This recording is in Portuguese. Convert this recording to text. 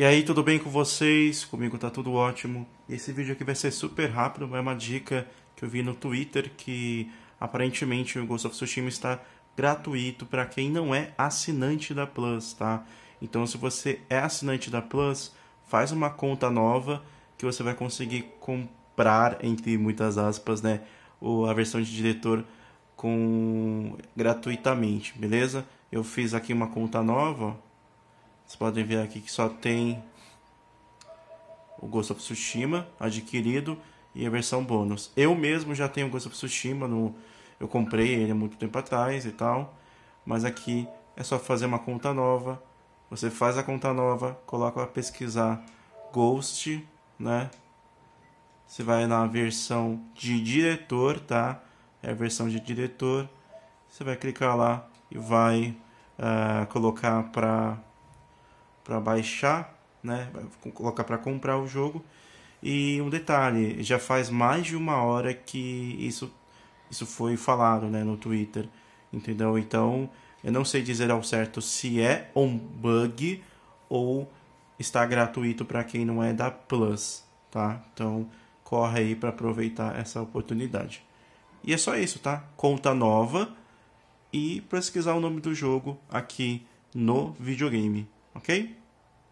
E aí, tudo bem com vocês? Comigo tá tudo ótimo. Esse vídeo aqui vai ser super rápido, é uma dica que eu vi no Twitter que aparentemente o Ghost of Tsushima está gratuito para quem não é assinante da Plus, tá? Então, se você é assinante da Plus, faz uma conta nova que você vai conseguir comprar entre muitas aspas, né, a versão de diretor com gratuitamente, beleza? Eu fiz aqui uma conta nova, vocês podem ver aqui que só tem o Ghost of Tsushima adquirido e a versão bônus. Eu mesmo já tenho o Ghost of Tsushima, no, eu comprei ele há muito tempo atrás e tal, mas aqui é só fazer uma conta nova. Você faz a conta nova, coloca para pesquisar Ghost, né? Você vai na versão de diretor, tá? É a versão de diretor. Você vai clicar lá e vai uh, colocar para para baixar, né? Colocar para comprar o jogo. E um detalhe, já faz mais de uma hora que isso isso foi falado, né, no Twitter, entendeu? Então, eu não sei dizer ao certo se é um bug ou está gratuito para quem não é da Plus, tá? Então, corre aí para aproveitar essa oportunidade. E é só isso, tá? Conta nova e pesquisar o nome do jogo aqui no videogame, ok?